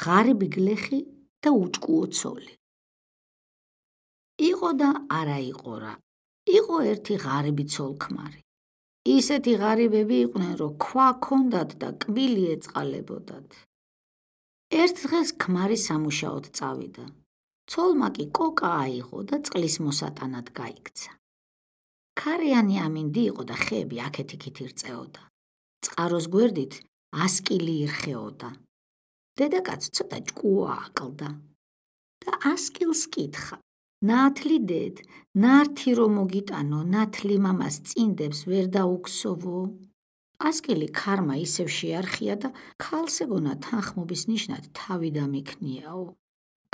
ღარიბი გლეხი და უჭკუო ცოლი. იყო და არა იყო რა. იყო ერთი ღარიბი ცოლქმარი. ისეთი ღარიბები იყვნენ, რომ ქვა კონდათ და კბილი ეწყალებოდათ. ერთ დღეს ქმარი სამუშაოდ წავიდა. ცოლმა კი კოკა აიღო და წყლის მოსატანად გაიქცა. ქარიანი ამინდი იყო და ხეები აქეთ-იქით ირწეოდა. წყაროს გვერდით ასკილი ირხეოდა დედაკაც ცოტა ჭკუაკლდა და ასკილს კითხა ნათლი დედ ნართი რომ მოგიტანო ნათლი მამას წინდებს ვერ დაუქსოვო ასკილი ქარმა ისევ შეარხია და ქალს ეგონა თანხმობის ნიშნად თავი დამიქნიაო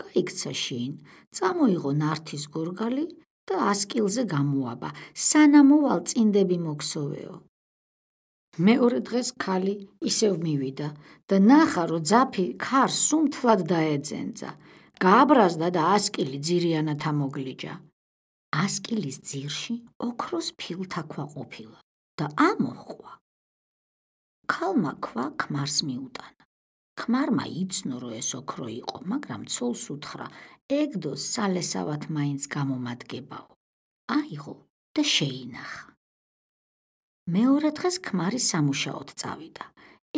გაიქცა შინ წამოიღო ნართის გორგალი და ასკილზე გამოაბა სანამოვალ წინდები მოქსოვეო მეორე დღეს ხალი ისევ მივიდა და ნახა, რომ ძაფი ქარ სუმთლად დაეძენცა. გააბრაზდა და ასკილი ძირიანა თამოგლიჯა. ასკილის ძირში ოქროს ფილთა ქვა ყოფილა და ამოხვა. ხალმა ქვა ქმარს მიუტანა. ქმარმა იცნო, რომ ეს ოქრო იყო, მაგრამ ცოლს უთხრა: "ეგდო, სალესავად მაინც გამომადგებაო. აიღო და შეინახა." მეორე დღეს ქმარი სამუშაოდ წავიდა.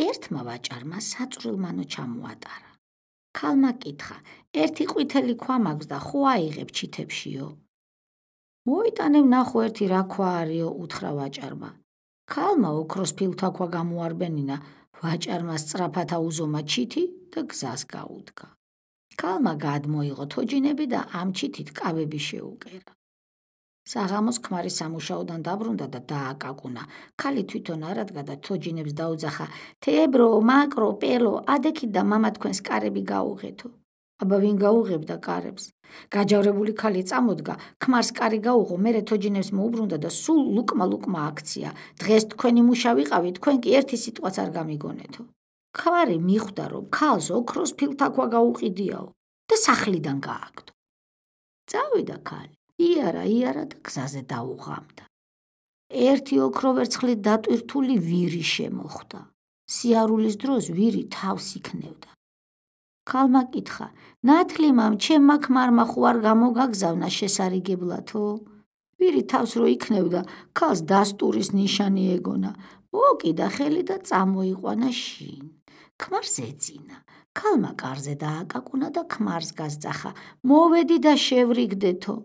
ერთმა ვაჭარმა საწრილმანო ჩამოატარა. ქალმა კითხა: "ერთი ყვითელი ქვა მაქვს და ხო აიღებ ჩითებშიო?" "მოიტანე ნახო ერთი რა ქვა არისო?" უთხრა ვაჭარმა. ქალმა ოქროს ფილთა ქვა გამოარბენინა, ვაჭარმა სწრაფათა უზომა ჩითი და გზას გაუდგა. ქალმა გადმოიღო თოჯინები და ამ ჩითით კავები შეუკერა. საღამოს ქმარი სამუშაოდან დაბრუნდა და დააკაკუნა. ხალი თვითონ არადგა და თოჯინებს დაუძახა: "თებრო, მაკრო, პელო, ადექი და мама თქვენს კარები გაუღეთო." აბა ვინ გაუღებდა კარებს? გაჯავრებული ხალი წამოდგა, ქმარს კარი გაუღო, მერე თოჯინებს მოუბრუნდა და სულ ლუკმა ლუკმა აქცია: "დღეს თქვენი მუშა ვიყავით, თქვენ კი ერთი სიტყვაც არ გამიგონეთო." ქმარი მიხვდა, რომ ქალს ოქროს ფილთაქვა გაუყიდიაო და სახლიდან გააგდო. წავიდა ქალი იარა იარა და გზაზე დაუღამდა ერთი ოქროვერცხლი დატვირთული ვირი შემოხვდა სიარულის დროს ვირი თავს იქნევდა ქალმა კითხა ნათლიმამ ჩემ მაგ მარმა ხო არ გამოგაგზავნა შესარიგებლათო ვირი თავს რო იქნევდა ქალს დასტურის ნიშანი ეგონა მოკიდა ხელი და წამოიყვანა შინ ქმარს ეძინა ქალმა კარზე დააკაკუნა და ქმარს გასძახა მოведი და შევრიგდეთო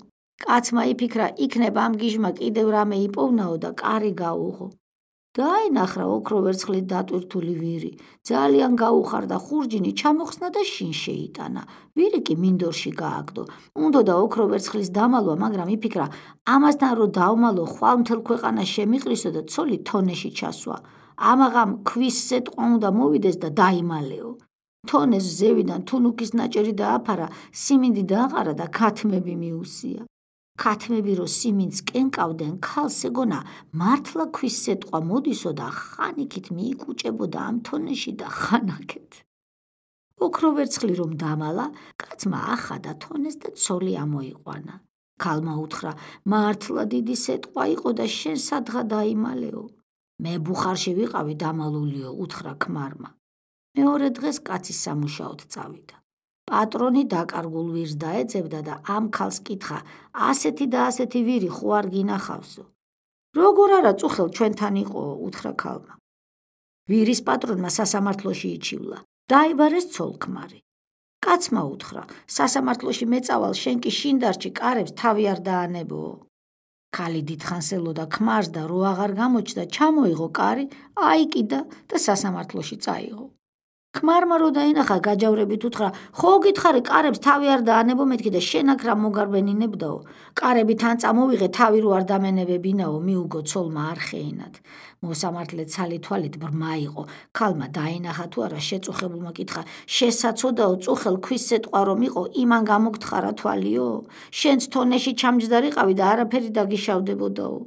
კაცმა იფიქრა, იქნებ ამ გიჟმა კიდევ რამე იპოვნაო და კარი გაუღო. დაინახრა ოქრო ვერცხლი დატვირთული ვირი. ძალიან გაუხარდა ხურჯინი, ჩამოხსნა და შინ შეიტანა. ვირი კი მინდორში გააგდო. უნდა და ოქრო ვერცხლის დამალვა, მაგრამ იფიქრა, ამასთან რომ დავმალო, ხვალ მთელ ქვეყანას შემიყრისო და ცოლი თონეში ჩასვა. ამაღამ ქვისზე ტყვა უნდა მოვიდეს და დაიმალეო. თონეს ზევიდან თუნუქის ნაჭერი დააფარა, სიმინდი დააყარა და ქათმები მიუსია. ქათმები რო სიმინს კენკავდნენ ქალს ეგონა მართლა ქვის სეტყვა მოდისო და ხანიკით მიიკუჭებოდა ამ თონეში და ხანაკეთ ოქროვერცხლი რომ დამალა კაცმა ახადა თონეს და ცოლი ამოიყვანა ქალმა უთხრა მართლა დიდი სეტყვა იყო და შენ სადღა დაიმალეო მე ბუხარში ვიყავი დამალულიო უთხრა ქმარმა მეორე დღეს კაცის სამუშაოდ წავიდა პატრონი დაკარგულ ვირს დაეძებდა და ამ ხალს კითხა: "ასეთი და ასეთი ვირი ხო არ გინახავსო? როგორ არა წუხელ ჩვენთან იყო?" უთხრა ხალმა. ვირის პატრონმა სასამართლოში იჩივლა. დაიბარეს ცოლქმარი. კაცმა უთხრა: "სასამართლოში მეწავალ შენ კი შინდარჩი კარებს თავი არ დაანებო." ხალი დითხანსელოდა ქმარს და რო აღარ გამოჩნდა, ჩამოიღო კარი, აიკიდა და სასამართლოში წაიღო. ხმარმარო დაინახა გაჯავრებით უთხრა ხო გითხარი კარებს თავი არ დაანებო მეთქი და შენაკრა მოგარბენინებდაო კარები თან წამოვიღე თავი რო არ დამენებებინაო მიუგო ცოლმა არხეინად მოსამართლე ცალი თვალით ბრმა იყო ქალმა დაინახა თუ არა შეწუხებულმა კითხა შესაძოდაო წუხელ ქვის სეტყვა რომ იყო იმან გამოგთხარა თვალიო შენც თონეში ჩამჯდარიყავი და არაფერი დაგიშავდებოდაო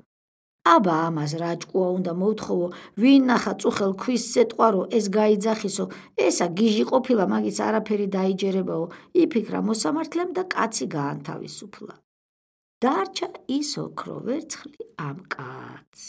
აბა ამას რაჭკუა უნდა მოვთხოვო ვინ ნახა წუხელ ქვის სეტყვა რომ ეს გაიძახისო ესა გიჟი ყოფილა მაგის არაფერი დაიჯერებაო იფიქრა მოსამართლემ და კაცი გაანთავისუფლა დარჩა ის ოქრო ვერცხლი ამ კაცს